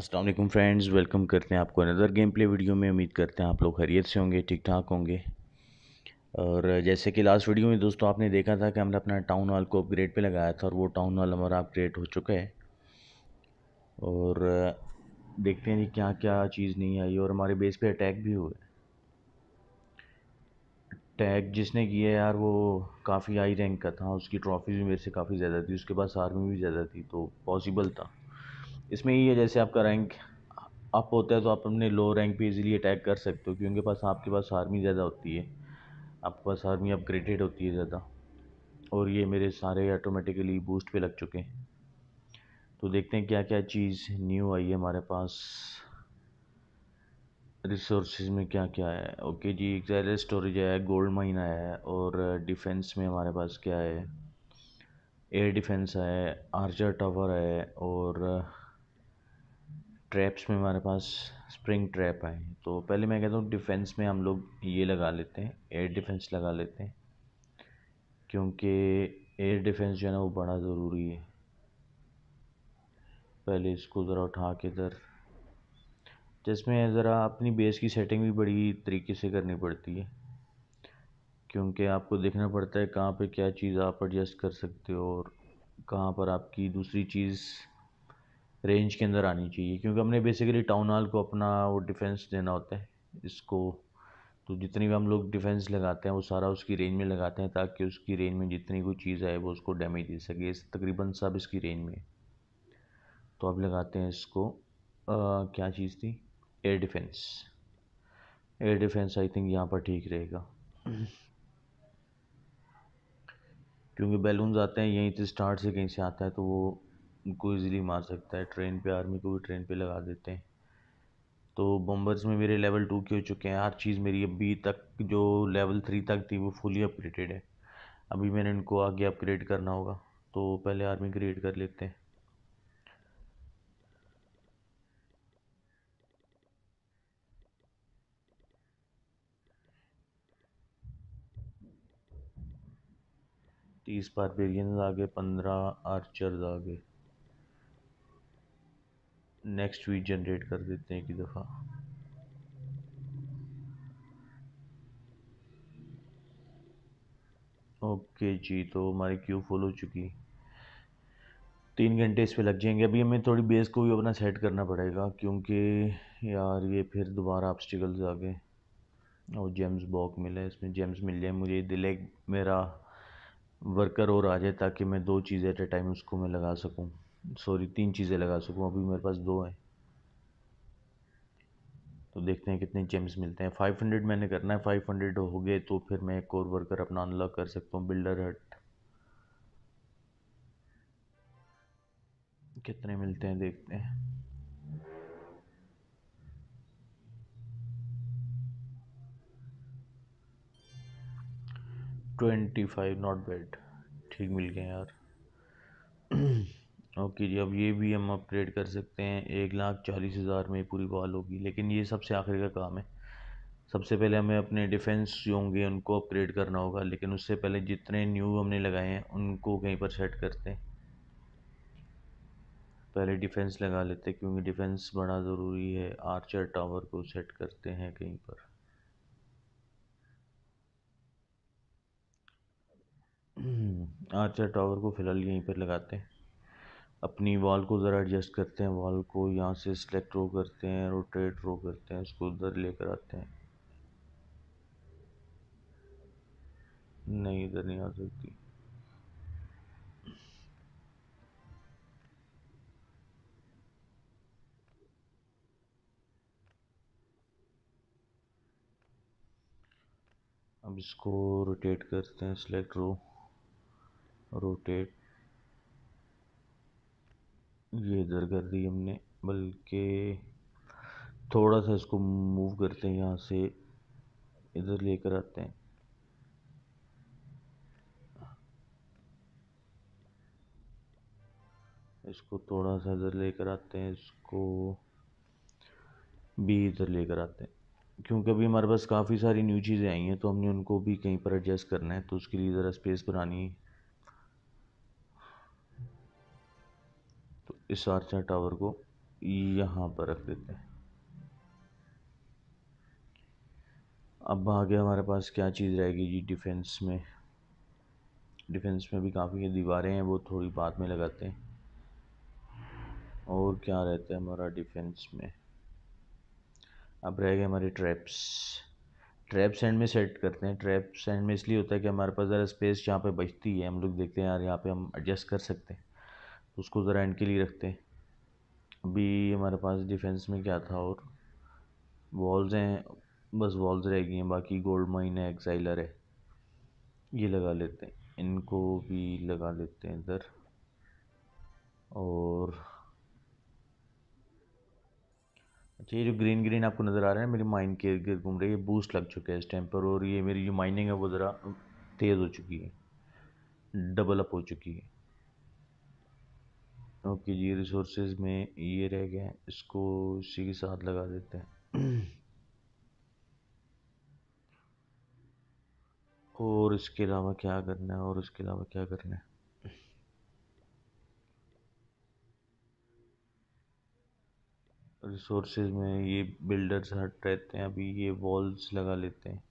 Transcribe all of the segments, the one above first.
Aslam friends welcome करते हैं आपको अनदर गेम प्ले वीडियो में उम्मीद करते हैं आप लोग खैरियत से होंगे ठीक ठाक होंगे और जैसे कि लास्ट वीडियो में दोस्तों आपने देखा था कि हमने अपना टाउन हॉल को अपग्रेड पे लगाया था और वो टाउन हॉल हमारा अपग्रेड हो चुका है और देखते हैं कि क्या क्या चीज़ नहीं आई और हमारे बेस पर अटैक भी हुए अटैक जिसने किया यार वो काफ़ी हाई रैंक का था उसकी ट्रॉफी भी मेरे से काफ़ी ज़्यादा थी उसके पास आर्मी भी ज़्यादा थी तो पॉसिबल था इसमें ये जैसे आपका रैंक अप होता है तो आप अपने लो रैंक पे इजीली अटैक कर सकते हो क्योंकि पास आपके पास आर्मी ज़्यादा होती है आपके पास आर्मी अपग्रेडेड होती है ज़्यादा और ये मेरे सारे ऑटोमेटिकली बूस्ट पे लग चुके हैं तो देखते हैं क्या क्या चीज़ न्यू आई है हमारे पास रिसोर्स में क्या क्या है ओके जी एक्साइल स्टोरेज आया है गोल्ड माइन आया है और डिफेंस में हमारे पास क्या है एयर डिफेंस है आर्चर टावर है और ट्रैप्स में हमारे पास स्प्रिंग ट्रैप आए हैं तो पहले मैं कहता हूँ डिफेंस में हम लोग ये लगा लेते हैं एयर डिफेंस लगा लेते हैं क्योंकि एयर डिफेंस जो है ना वो बड़ा ज़रूरी है पहले इसको ज़रा उठा के इधर जिसमें ज़रा अपनी बेस की सेटिंग भी बड़ी तरीके से करनी पड़ती है क्योंकि आपको देखना पड़ता है कहाँ पे क्या चीज़ आप एडजस्ट कर सकते हो और कहाँ पर आपकी दूसरी चीज़ रेंज के अंदर आनी चाहिए क्योंकि हमने बेसिकली टाउन हॉल को अपना वो डिफेंस देना होता है इसको तो जितनी भी हम लोग डिफेंस लगाते हैं वो सारा उसकी रेंज में लगाते हैं ताकि उसकी रेंज में जितनी कोई चीज़ आए वो उसको डैमेज दे सके तकरीबन सब इसकी रेंज में तो अब लगाते हैं इसको आ, क्या चीज़ थी air defence air defence I think यहाँ पर ठीक रहेगा क्योंकि बैलून्स आते हैं यहीं से स्टार्ट से कहीं से आता है तो वो उनको ईज़िली मार सकता है ट्रेन पे आर्मी को भी ट्रेन पे लगा देते हैं तो बॉम्बर्स में मेरे लेवल टू के हो चुके हैं हर चीज़ मेरी अभी तक जो लेवल थ्री तक थी वो फुली अपग्रेडेड है अभी मैंने इनको आगे अपग्रेड करना होगा तो पहले आर्मी क्रिएट कर लेते हैं तीस बार पेरियन आ गए पंद्रह आर्चर्स आ गए नेक्स्ट वीक जनरेट कर देते हैं एक दफ़ा ओके जी तो हमारी क्यू फुल हो चुकी तीन घंटे इस पर लग जाएंगे अभी हमें थोड़ी बेस को भी अपना सेट करना पड़ेगा क्योंकि यार ये फिर दोबारा ऑब्स्टिकल्स आ गए और जेम्स बॉक मिले इसमें जेम्स मिल जाए मुझे दिले मेरा वर्कर और आ जाए ताकि मैं दो चीज़ें एट ए टाइम उसको मैं लगा सकूँ सॉरी तीन चीज़ें लगा सकूँ अभी मेरे पास दो हैं तो देखते हैं कितने जेम्स मिलते हैं 500 मैंने करना है 500 हो गए तो फिर मैं एक और वर्कर अपना अनलॉक कर सकता हूँ बिल्डर हट कितने मिलते हैं देखते हैं ट्वेंटी फाइव नॉट बैड ठीक मिल गए यार ओके जी अब ये भी हम अपग्रेड कर सकते हैं एक लाख चालीस हज़ार में पूरी बॉल होगी लेकिन ये सबसे आखिर का काम है सबसे पहले हमें अपने डिफेंस जो होंगे उनको अपग्रेड करना होगा लेकिन उससे पहले जितने न्यू हमने लगाए हैं उनको कहीं पर सेट करते हैं पहले डिफेंस लगा लेते हैं क्योंकि डिफेंस बड़ा ज़रूरी है आर्चर टावर को सेट करते हैं कहीं पर आर्चर टावर को फ़िलहाल यहीं पर लगाते हैं अपनी वॉल को ज़रा एडजस्ट करते हैं वॉल को यहाँ से सिलेक्ट रो करते हैं रोटेट रो करते हैं उसको उधर लेकर आते हैं नहीं इधर नहीं आ सकती अब इसको रोटेट करते हैं सिलेक्ट रो रोटेट ये इधर कर दी हमने बल्कि थोड़ा सा इसको मूव करते हैं यहाँ से इधर लेकर आते हैं इसको थोड़ा सा इधर लेकर आते हैं इसको भी इधर लेकर आते हैं क्योंकि अभी हमारे पास काफ़ी सारी न्यू चीज़ें आई हैं तो हमने उनको भी कहीं पर एडजस्ट करना है तो उसके लिए ज़रा स्पेस बनानी इस आर्चर टावर को यहाँ पर रख देते हैं अब आगे हमारे पास क्या चीज़ रहेगी जी डिफेंस में डिफेंस में भी काफ़ी दीवारें हैं वो थोड़ी बाद में लगाते हैं और क्या रहता है हमारा डिफेंस में अब रह गए हमारे ट्रैप्स ट्रैप्स एंड में सेट करते हैं ट्रैप्स एंड में इसलिए होता है कि हमारे पास ज़रा स्पेस जहाँ पे बचती है हम लोग देखते हैं यार यहाँ पे हम एडजस्ट कर सकते हैं उसको ज़रा एंड के लिए रखते हैं अभी हमारे पास डिफेंस में क्या था और वॉल्स हैं बस वॉल्स रह गई हैं बाकी गोल्ड माइन है एक्साइलर है ये लगा लेते हैं इनको भी लगा लेते हैं इधर और अच्छा ये जो ग्रीन ग्रीन आपको नज़र आ रहा है मेरी माइन के गिर घूम रही है बूस्ट लग चुका है इस टाइम पर और ये मेरी जो माइनिंग है वो ज़रा तेज़ हो चुकी है डबल अप हो चुकी है ओके जी रिसोर्सेज में ये रह गए इसको इसी के साथ लगा देते हैं और इसके अलावा क्या करना है और इसके अलावा क्या करना है रिसोर्सेज में ये बिल्डर्स हट रहते हैं अभी ये वॉल्स लगा लेते हैं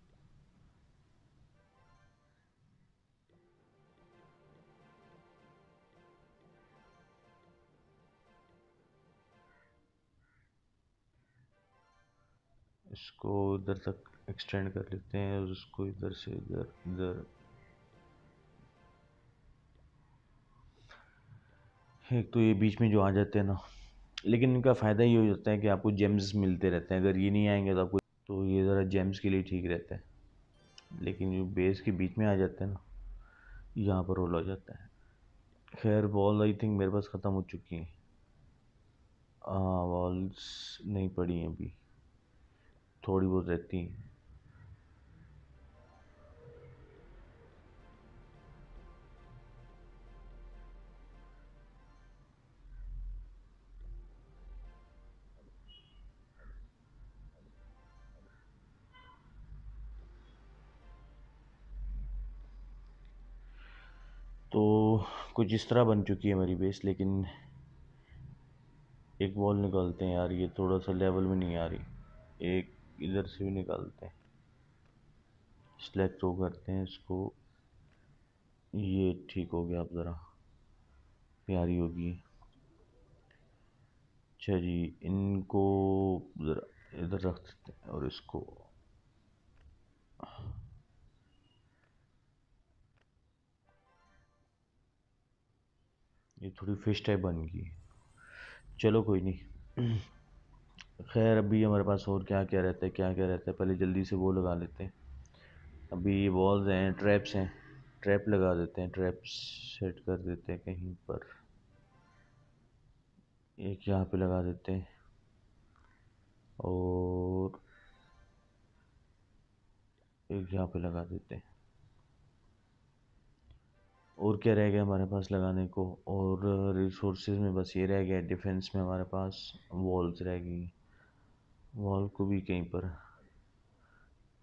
इसको इधर तक एक्सटेंड कर लेते हैं और उसको इधर से इधर इधर एक तो ये बीच में जो आ जाते हैं ना लेकिन इनका फ़ायदा ये हो जाता है कि आपको जेम्स मिलते रहते हैं अगर ये नहीं आएंगे तो आपको तो ये ज़रा जेम्स के लिए ठीक रहता है लेकिन जो बेस के बीच में आ जाते हैं ना यहाँ पर रोल हो जाता है खैर बॉल आई थिंक मेरे पास ख़त्म हो चुकी हैं बॉल्स नहीं पड़ी हैं अभी थोड़ी बहुत रहती हैं तो कुछ इस तरह बन चुकी है मेरी बेस लेकिन एक बॉल निकालते हैं यार ये थोड़ा सा लेवल में नहीं आ रही एक इधर से भी निकालते हैं सिलेक्ट वो करते हैं इसको ये ठीक हो गया आप ज़रा प्यारी होगी अच्छा जी इनको ज़रा इधर रख देते हैं और इसको ये थोड़ी फिश टाइप बन गई चलो कोई नहीं खैर अभी हमारे पास और क्या क्या रहता है क्या क्या रहता है पहले जल्दी से वो लगा लेते हैं अभी वॉल्स हैं ट्रैप्स हैं ट्रैप लगा देते हैं ट्रैप्स सेट कर देते हैं कहीं पर एक यहाँ पे लगा देते हैं और एक यहाँ पे लगा देते हैं और क्या रह गया हमारे पास लगाने को और रिसोर्सेज में बस ये रह गया डिफेंस में हमारे पास वॉल्स रह गई वॉल को भी कहीं पर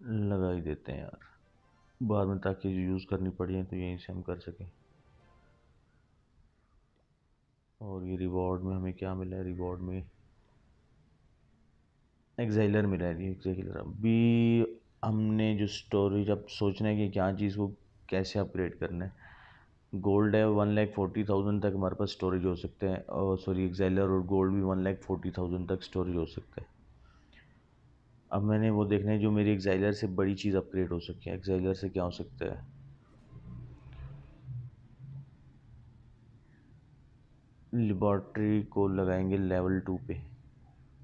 लगा ही देते हैं यार बाद में ताकि यूज़ करनी पड़े तो यहीं से हम कर सकें और ये रिवॉर्ड में हमें क्या मिला है रिवॉर्ड में एक्जाइलर मिला है एक्जाइलर अभी हमने जो स्टोरेज अब सोचना है कि क्या चीज़ को कैसे अपग्रेड करना है गोल्ड है वन लैख फोर्टी थाउजेंड तक हमारे पास स्टोरेज हो सकते हैं और सॉरी एक्जाइलर और गोल्ड भी वन लैख फोर्टी थाउजेंड तक स्टोरेज हो सकता है अब मैंने वो देखना है जो मेरी एक्जाइलर से बड़ी चीज़ अपग्रेड हो सके एक्साइलर से क्या हो सकता है लेबॉर्ट्री को लगाएंगे लेवल टू पे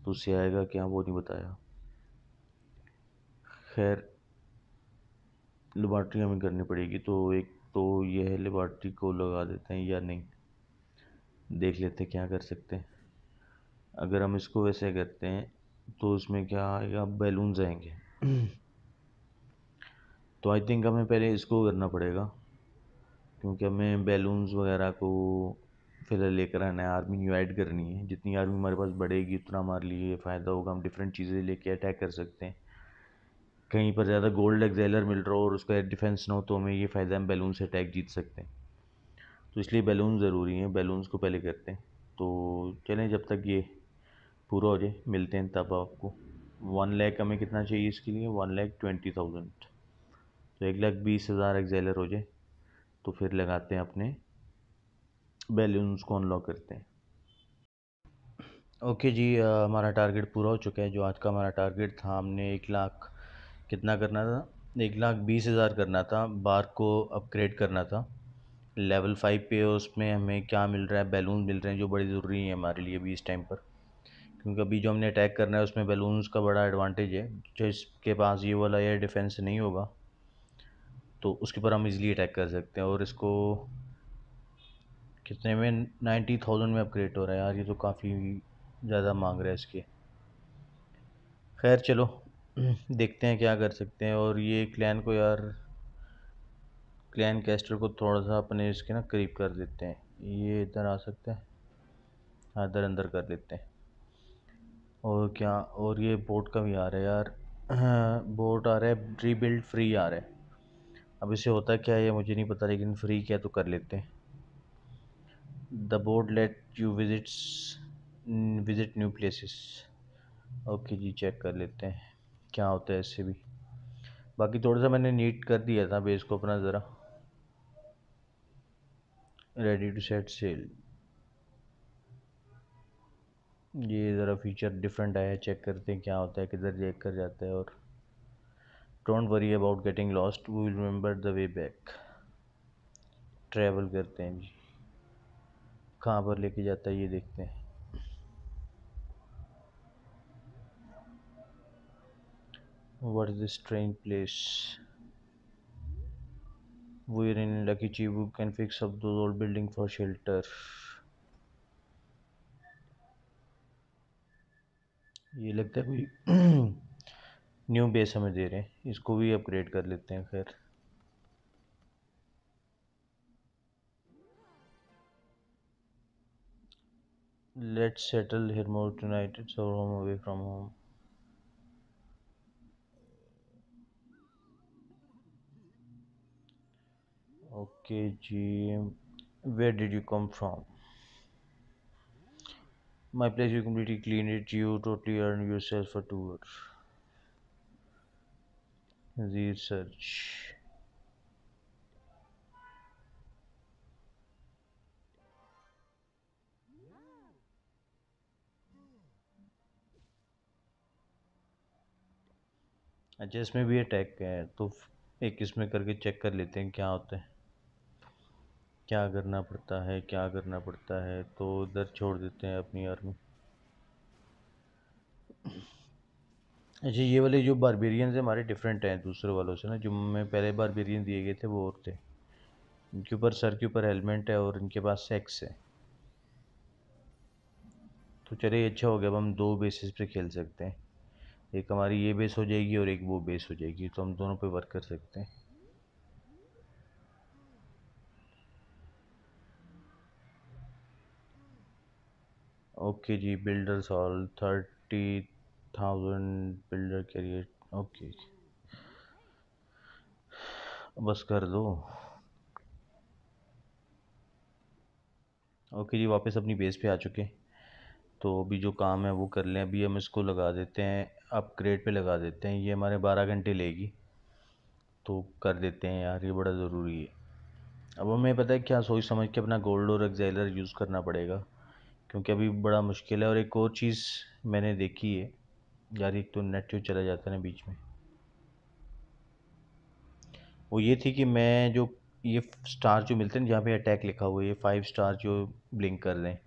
तो उससे आएगा क्या वो नहीं बताया खैर लेबॉर्ट्री हमें करनी पड़ेगी तो एक तो यह है लेबॉर्ट्री को लगा देते हैं या नहीं देख लेते हैं क्या कर सकते हैं अगर हम इसको वैसे करते हैं तो उसमें क्या आएगा बैलून्स आएंगे हम्म। तो आई थिंक हमें पहले इसको करना पड़ेगा क्योंकि हमें बैलून्स वगैरह को फिलहाल लेकर आना है आर्मी न्यू ऐड करनी है जितनी आर्मी हमारे पास बढ़ेगी उतना हमारे लिए फ़ायदा होगा हम डिफरेंट चीज़ें लेके अटैक कर सकते हैं कहीं पर ज़्यादा गोल्ड एक्जेलर मिल रहा हो और उसका डिफेंस ना हो तो हमें ये फ़ायदा हम बैलून से अटैक जीत सकते हैं तो इसलिए बैलून ज़रूरी हैं बैलून्स को पहले करते हैं तो चलें जब तक ये पूरा हो जाए मिलते हैं तब आपको वन लैख हमें कितना चाहिए इसके लिए वन लैख ट्वेंटी थाउजेंड तो एक लाख बीस हज़ार एक्जेलर हो जाए तो फिर लगाते हैं अपने बैलून्स को अनलॉक करते हैं ओके जी हमारा टारगेट पूरा हो चुका है जो आज का हमारा टारगेट था हमने एक लाख कितना करना था एक लाख बीस हज़ार करना था बार को अपग्रेड करना था लेवल फाइव पे उसमें हमें क्या मिल रहा है बैलून मिल रहे हैं जो बड़े ज़रूरी हैं हमारे लिए भी इस टाइम पर क्योंकि अभी जो हमने अटैक करना है उसमें बैलून्स का बड़ा एडवांटेज है जो इसके पास ये वाला एयर डिफेंस नहीं होगा तो उसके ऊपर हम इजीली अटैक कर सकते हैं और इसको कितने में नाइन्टी थाउजेंड में अपग्रेड हो रहा है यार ये तो काफ़ी ज़्यादा मांग रहा है इसके खैर चलो देखते हैं क्या कर सकते हैं और ये क्लैन को यार क्लैन कैस्टर को थोड़ा सा अपने इसके ना करीब कर देते हैं ये इधर आ सकते हैं इधर अंदर कर देते हैं और क्या और ये बोट का भी आ रहा है यार बोट आ रहा है रीबिल्ड फ्री आ रहा है अब इसे होता क्या है मुझे नहीं पता लेकिन फ्री क्या तो कर लेते हैं the boat let you visits visit new places okay जी चेक कर लेते हैं क्या होता है ऐसे भी बाकी थोड़ा सा मैंने नीट कर दिया था बेस को अपना ज़रा रेडी टू सेट सेल ये ज़रा फीचर डिफरेंट आया है चेक करते हैं क्या होता है किधर देख कर जाता है और don't worry about getting lost we will remember the way back travel करते हैं जी कहाँ पर लेके जाता है ये देखते हैं what is this strange place in in lucky chief can fix up those old building for ये लगता है कोई न्यू बेस हमें दे रहे हैं इसको भी अपग्रेड कर लेते हैं खैर let's settle here more tonight it's our home away from home okay जी where did you come from my place you completely clean it you totally earn yourself a tour research अच्छा इसमें भी attack है तो एक इसमें करके check कर लेते हैं क्या होते हैं क्या करना पड़ता है क्या करना पड़ता है तो उधर छोड़ देते हैं अपनी आर्मी अच्छा ये वाले जो बारबेरियंस हमारे डिफरेंट हैं दूसरे वालों से ना जो मैं पहले बारबेरियन दिए गए थे वो और थे इनके ऊपर सर के ऊपर हेलमेट है और इनके पास सेक्स है तो चलिए अच्छा हो गया अब हम दो बेसिस पे खेल सकते हैं एक हमारी ये बेस हो जाएगी और एक वो बेस हो जाएगी तो हम दोनों पे वर्क कर सकते हैं ओके जी builders hall thirty thousand builder लिए ओके बस कर दो ओके जी वापस अपनी बेस पे आ चुके तो अभी जो काम है वो कर लें अभी हम इसको लगा देते हैं अपग्रेड पे लगा देते हैं ये हमारे बारह घंटे लेगी तो कर देते हैं यार ये बड़ा ज़रूरी है अब हमें पता है क्या सोच समझ के अपना गोल्ड और एक्जैलर यूज़ करना पड़ेगा क्योंकि अभी बड़ा मुश्किल है और एक और चीज़ मैंने देखी है यार एक तो नेट जो चला जाता है ना बीच में वो ये थी कि मैं जो ये स्टार जो मिलते हैं जहाँ पे अटैक लिखा हुआ है ये फाइव स्टार जो ब्लिंक कर रहे हैं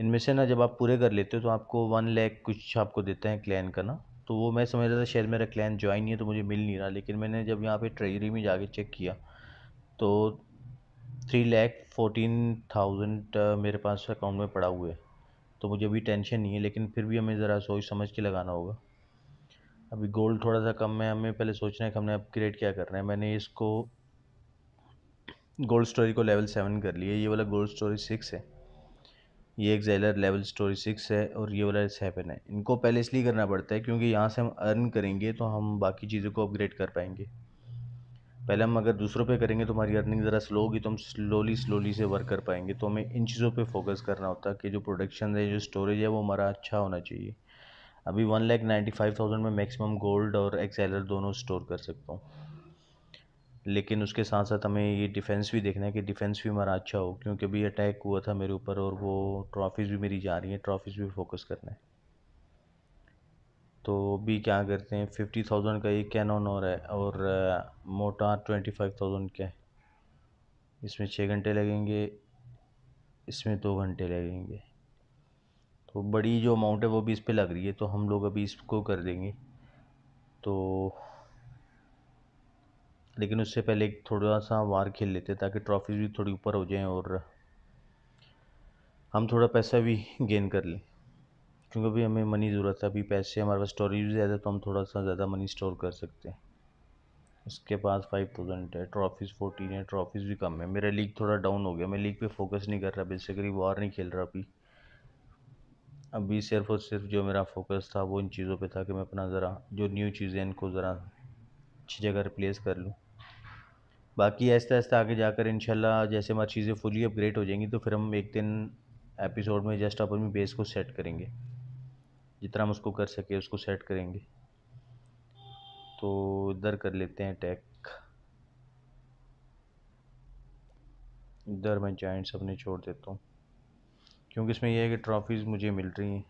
इनमें से ना जब आप पूरे कर लेते हो तो आपको वन लैख कुछ आपको देता है क्लैन का ना तो वो मैं समझ रहा था शायद मेरा क्लैन ज्वाइन नहीं है तो मुझे मिल नहीं रहा लेकिन मैंने जब यहाँ पे ट्रेजरी में जाके चेक किया तो थ्री लैख फोर्टीन थाउजेंड मेरे पास अकाउंट में पड़ा हुआ है तो मुझे अभी टेंशन नहीं है लेकिन फिर भी हमें ज़रा सोच समझ के लगाना होगा अभी गोल्ड थोड़ा सा कम है हमें पहले सोचना है कि हमने अपग्रेड क्या कर रहे हैं मैंने इसको गोल्ड स्टोरी को लेवल सेवन कर लिया ये वाला गोल्ड स्टोरी सिक्स है ये एक जेलर लेवल स्टोरी सिक्स है और ये वाला सेवन है इनको पहले इसलिए करना पड़ता है क्योंकि यहाँ से हम अर्न करेंगे तो हम बाकी चीज़ों को अपग्रेड कर पाएंगे पहले हम अगर दूसरों पे करेंगे तो हमारी अर्निंग ज़रा स्लो होगी तो हम स्लोली स्लोली से वर्क कर पाएंगे तो हमें इन चीज़ों पे फोकस करना होता है कि जो प्रोडक्शन है जो स्टोरेज है वो हमारा अच्छा होना चाहिए अभी one lakh ninety five thousand में मैक्सिमम गोल्ड और एक्सेलर दोनों स्टोर कर सकता हूँ लेकिन उसके साथ साथ हमें ये डिफेंस भी देखना है कि डिफेंस भी हमारा अच्छा हो क्योंकि अभी अटैक हुआ था मेरे ऊपर और वो ट्रॉफीज़ भी मेरी जा रही हैं ट्रॉफीज़ भी फोकस करना है तो भी क्या करते हैं फिफ्टी थाउजेंड का ये कैनन और है और मोटा ट्वेंटी फाइव थाउजेंड का है इसमें छः घंटे लगेंगे इसमें दो घंटे लगेंगे तो बड़ी जो अमाउंट है वो भी इस पर लग रही है तो हम लोग अभी इसको कर देंगे तो लेकिन उससे पहले थोड़ा सा वार खेल लेते ताकि ट्रॉफीज़ भी थोड़ी ऊपर हो जाएं और हम थोड़ा पैसा भी गेन कर लें क्योंकि अभी हमें मनी ज़रूरत है अभी पैसे हमारे पास स्टोरेज भी ज़्यादा तो हम थोड़ा सा ज़्यादा मनी स्टोर कर सकते हैं उसके पास फाइव थाउजेंड है ट्रॉफीज़ फोर्टीन है ट्रॉफीज़ भी कम है मेरा लीग थोड़ा डाउन हो गया मैं लीग पे फोकस नहीं कर रहा बेसिकली वॉर नहीं खेल रहा अभी अभी सिर्फ और सिर्फ जो मेरा फोकस था वो इन चीज़ों पे था कि मैं अपना ज़रा जो न्यू चीज़ें इनको ज़रा अच्छी जगह रिप्लेस कर लूँ बाकी ऐसे ऐसे आगे जाकर इन जैसे हमारी चीज़ें फुली अपग्रेड हो जाएंगी तो फिर हम एक दिन एपिसोड में जस्ट अपन बेस को सेट करेंगे जितना हम उसको कर सके उसको सेट करेंगे तो इधर कर लेते हैं टैक इधर मैं जॉइंट्स अपने छोड़ देता हूँ क्योंकि इसमें यह है कि ट्रॉफीज़ मुझे मिल रही हैं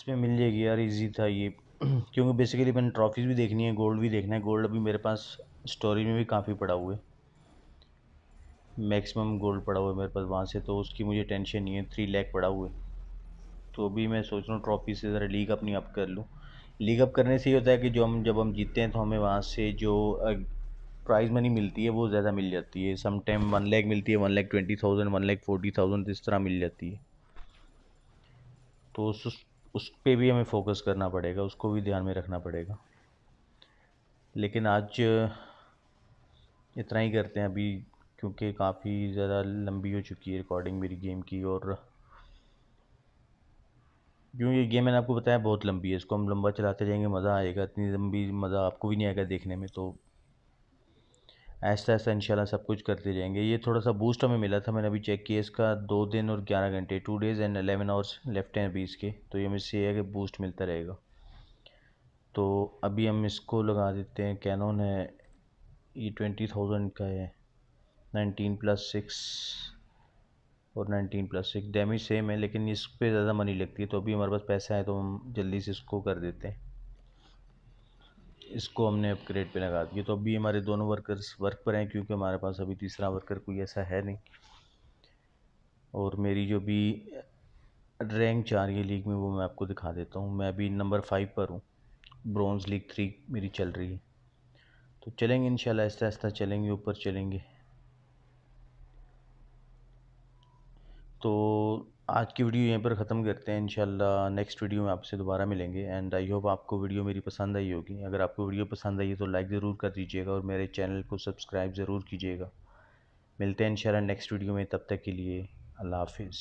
इसमें मिल जाएगी यार इजी था ये क्योंकि बेसिकली मैंने ट्रॉफीज़ भी देखनी है गोल्ड भी देखना है गोल्ड अभी मेरे पास स्टोरी में भी काफ़ी पड़ा हुआ है मैक्सिमम गोल्ड पड़ा हुआ है मेरे पास वहाँ से तो उसकी मुझे टेंशन नहीं है थ्री लैख पड़ा हुआ है तो अभी मैं सोच रहा हूँ ट्रॉफी से ज़रा लीग अपनी अप कर लूँ लीग अप करने से ये होता है कि जो हम जब हम जीतते हैं तो हमें वहाँ से जो प्राइज़ मनी मिलती है वो ज़्यादा मिल जाती है सम टाइम वन लैख मिलती है one lakh twenty thousand one lakh forty thousand इस तरह मिल जाती है तो उस पर भी हमें फोकस करना पड़ेगा उसको भी ध्यान में रखना पड़ेगा लेकिन आज इतना ही करते हैं अभी क्योंकि काफ़ी ज़्यादा लंबी हो चुकी है रिकॉर्डिंग मेरी गेम की और क्योंकि ये गेम मैंने आपको बताया बहुत लंबी है इसको हम लंबा चलाते जाएंगे मज़ा आएगा इतनी लंबी मज़ा आपको भी नहीं आएगा देखने में तो ऐसा ऐसा इंशाल्लाह सब कुछ करते जाएंगे ये थोड़ा सा बूस्ट हमें मिला था मैंने अभी चेक किया इसका दो दिन और ग्यारह घंटे two days and eleven hours left हैं अभी इसके तो ये हमें से है कि बूस्ट मिलता रहेगा तो अभी हम इसको लगा देते हैं कैनन है ये ट्वेंटी थाउजेंड का है नाइनटीन प्लस सिक्स और nineteen plus six damage same है लेकिन इस पर ज़्यादा मनी लगती है तो अभी हमारे पास पैसा है तो हम जल्दी से इसको कर देते हैं इसको हमने अपग्रेड पे लगा दिया तो अभी हमारे दोनों वर्कर्स वर्क पर हैं क्योंकि हमारे पास अभी तीसरा वर्कर कोई ऐसा है नहीं और मेरी जो भी रैंक चाह रही है लीग में वो मैं आपको दिखा देता हूँ मैं अभी नंबर फाइव पर हूँ ब्रॉन्ज लीग थ्री मेरी चल रही है तो चलेंगे शाला आहिस्ता आहिस्ता चलेंगे ऊपर चलेंगे तो आज की वीडियो यहीं पर ख़त्म करते हैं इंशाल्लाह नेक्स्ट वीडियो में आपसे दोबारा मिलेंगे एंड आई होप आपको वीडियो मेरी पसंद आई होगी अगर आपको वीडियो पसंद आई है तो लाइक ज़रूर कर दीजिएगा और मेरे चैनल को सब्सक्राइब ज़रूर कीजिएगा मिलते हैं इंशाल्लाह नेक्स्ट वीडियो में तब तक के लिए अल्लाह हाफिज़